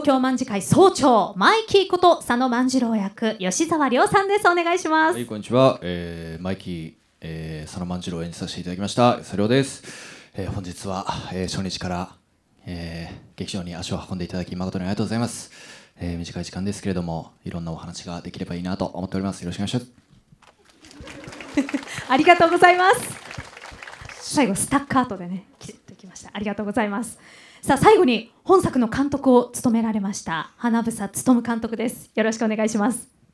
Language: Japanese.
東京卍会総長マイキーこと佐野万次郎役吉沢亮さんですお願いしますはいこんにちは、えー、マイキー、えー、佐野万次郎演じさせていただきました佐沢亮です、えー、本日は、えー、初日から、えー、劇場に足を運んでいただき誠にありがとうございます、えー、短い時間ですけれどもいろんなお話ができればいいなと思っておりますよろしくお願いします ありがとうございます最後スタッカートでねありがとうございますさあ最後に本作の監督を務められました花房勉監督ですよろしくお願いします